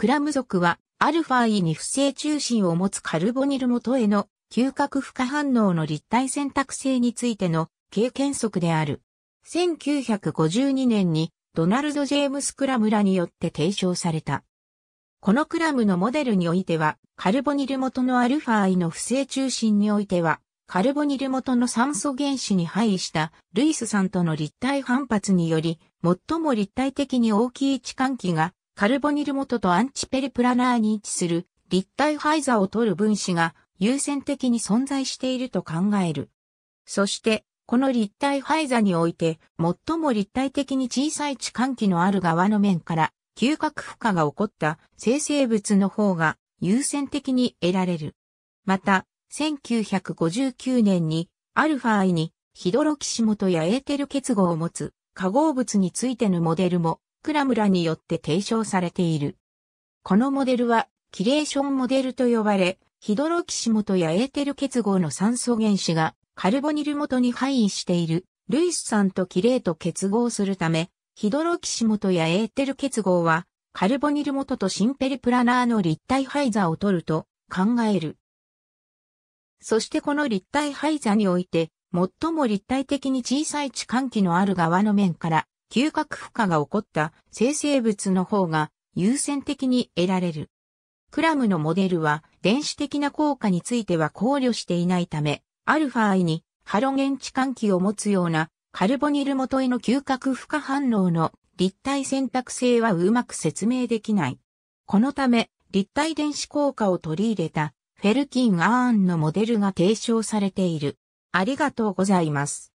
クラム族は、アルファイに不正中心を持つカルボニル元への嗅覚負荷反応の立体選択性についての経験則である。1952年にドナルド・ジェームス・クラムらによって提唱された。このクラムのモデルにおいては、カルボニル元のアルファイの不正中心においては、カルボニル元の酸素原子に配したルイス酸との立体反発により、最も立体的に大きい置換器がカルボニル元とアンチペリプラナーに位置する立体ファイザーを取る分子が優先的に存在していると考える。そして、この立体ファイザーにおいて、最も立体的に小さい置換器のある側の面から、嗅覚負荷が起こった生成物の方が優先的に得られる。また、1959年に、アルファにヒドロキシモトやエーテル結合を持つ化合物についてのモデルもクラムらによって提唱されている。このモデルは、キレーションモデルと呼ばれ、ヒドロキシモトやエーテル結合の酸素原子がカルボニル元に配位しているルイス酸とキレーと結合するため、ヒドロキシモトやエーテル結合はカルボニル元とシンペリプラナーの立体配座を取ると考える。そしてこの立体配座において、最も立体的に小さい置換器のある側の面から嗅覚負荷が起こった生成物の方が優先的に得られる。クラムのモデルは電子的な効果については考慮していないため、アルファ I にハロゲン置換器を持つようなカルボニル元への嗅覚負荷反応の立体選択性はうまく説明できない。このため立体電子効果を取り入れたフェルキン・アーンのモデルが提唱されている。ありがとうございます。